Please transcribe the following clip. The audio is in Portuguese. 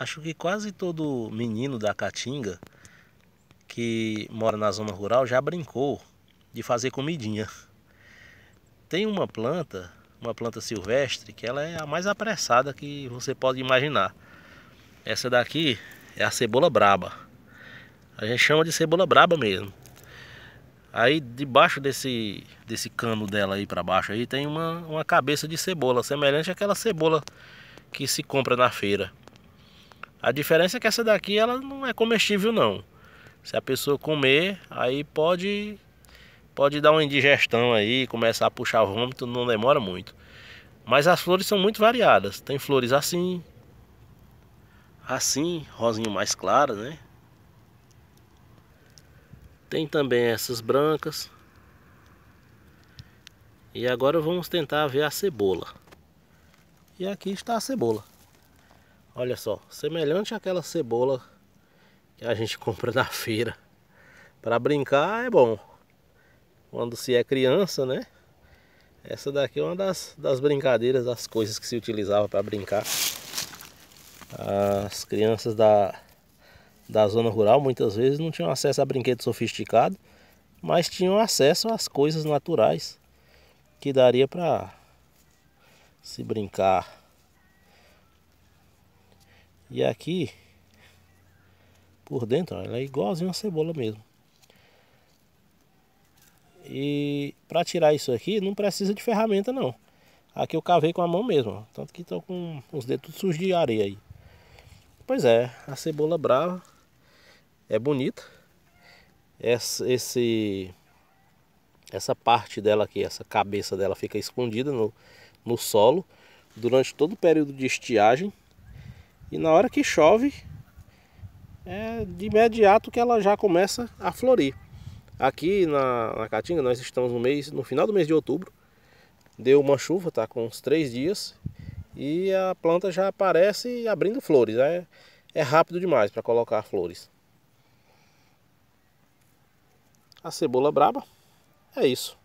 Acho que quase todo menino da Caatinga que mora na zona rural já brincou de fazer comidinha. Tem uma planta, uma planta silvestre, que ela é a mais apressada que você pode imaginar. Essa daqui é a cebola braba. A gente chama de cebola braba mesmo. Aí debaixo desse, desse cano dela aí para baixo aí tem uma, uma cabeça de cebola, semelhante àquela cebola que se compra na feira. A diferença é que essa daqui ela não é comestível não. Se a pessoa comer, aí pode pode dar uma indigestão aí, começar a puxar vômito, não demora muito. Mas as flores são muito variadas. Tem flores assim, assim, rosinha mais clara, né? Tem também essas brancas. E agora vamos tentar ver a cebola. E aqui está a cebola. Olha só, semelhante àquela cebola que a gente compra na feira. Para brincar é bom. Quando se é criança, né? Essa daqui é uma das, das brincadeiras, das coisas que se utilizava para brincar. As crianças da, da zona rural muitas vezes não tinham acesso a brinquedo sofisticado, mas tinham acesso às coisas naturais que daria para se brincar e aqui, por dentro, ó, ela é igualzinha uma cebola mesmo. E para tirar isso aqui, não precisa de ferramenta não. Aqui eu cavei com a mão mesmo, ó. tanto que estou com os dedos sujos de areia aí. Pois é, a cebola brava é bonita. Essa, esse, essa parte dela aqui, essa cabeça dela fica escondida no, no solo durante todo o período de estiagem. E na hora que chove, é de imediato que ela já começa a florir. Aqui na, na Caatinga nós estamos no mês, no final do mês de outubro. Deu uma chuva, tá com uns três dias e a planta já aparece abrindo flores. É, é rápido demais para colocar flores. A cebola braba é isso.